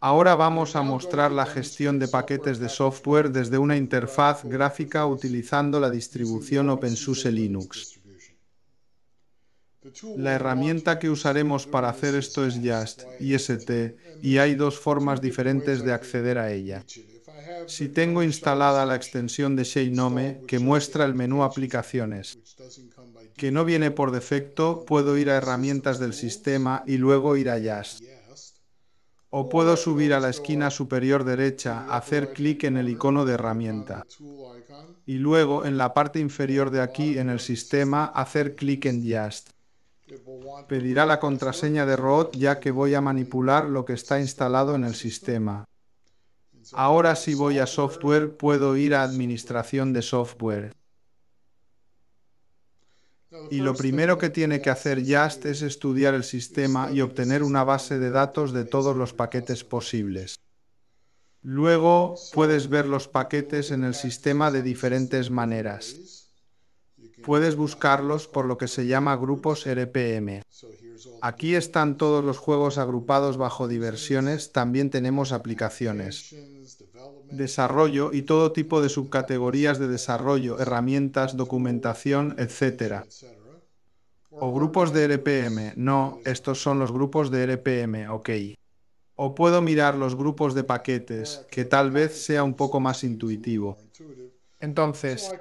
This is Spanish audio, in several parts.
Ahora vamos a mostrar la gestión de paquetes de software desde una interfaz gráfica utilizando la distribución OpenSUSE Linux. La herramienta que usaremos para hacer esto es Just, IST, y hay dos formas diferentes de acceder a ella. Si tengo instalada la extensión de Sheinome, que muestra el menú Aplicaciones, que no viene por defecto, puedo ir a Herramientas del sistema y luego ir a YAST. O puedo subir a la esquina superior derecha, hacer clic en el icono de herramienta. Y luego, en la parte inferior de aquí, en el sistema, hacer clic en Just. Pedirá la contraseña de root ya que voy a manipular lo que está instalado en el sistema. Ahora si voy a software, puedo ir a administración de software. Y lo primero que tiene que hacer Just es estudiar el sistema y obtener una base de datos de todos los paquetes posibles. Luego puedes ver los paquetes en el sistema de diferentes maneras. Puedes buscarlos por lo que se llama grupos RPM. Aquí están todos los juegos agrupados bajo diversiones, también tenemos aplicaciones desarrollo y todo tipo de subcategorías de desarrollo, herramientas, documentación, etc. O grupos de RPM. No, estos son los grupos de RPM, ok. O puedo mirar los grupos de paquetes, que tal vez sea un poco más intuitivo. Entonces,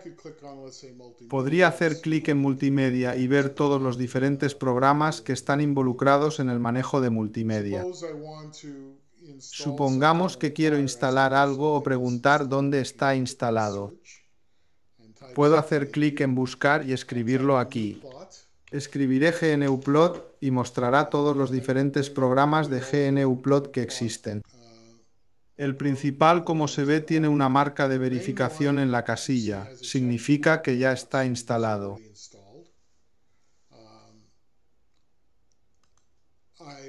podría hacer clic en multimedia y ver todos los diferentes programas que están involucrados en el manejo de multimedia. Supongamos que quiero instalar algo o preguntar dónde está instalado. Puedo hacer clic en buscar y escribirlo aquí. Escribiré GNUplot y mostrará todos los diferentes programas de GNUplot que existen. El principal, como se ve, tiene una marca de verificación en la casilla. Significa que ya está instalado.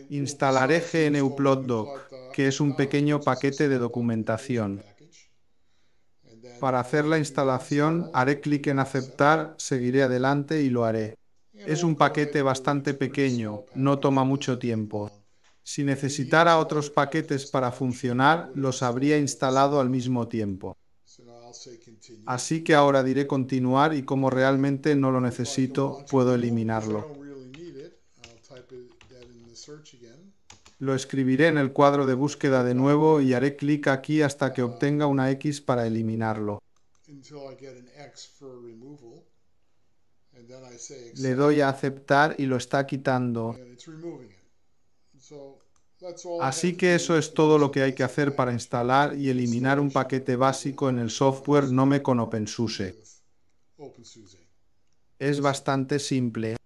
Instalaré GNU Plotdoc, que es un pequeño paquete de documentación. Para hacer la instalación haré clic en aceptar, seguiré adelante y lo haré. Es un paquete bastante pequeño, no toma mucho tiempo. Si necesitara otros paquetes para funcionar, los habría instalado al mismo tiempo. Así que ahora diré continuar y como realmente no lo necesito, puedo eliminarlo. Lo escribiré en el cuadro de búsqueda de nuevo y haré clic aquí hasta que obtenga una X para eliminarlo. Le doy a aceptar y lo está quitando. Así que eso es todo lo que hay que hacer para instalar y eliminar un paquete básico en el software Nome con OpenSUSE. Es bastante simple.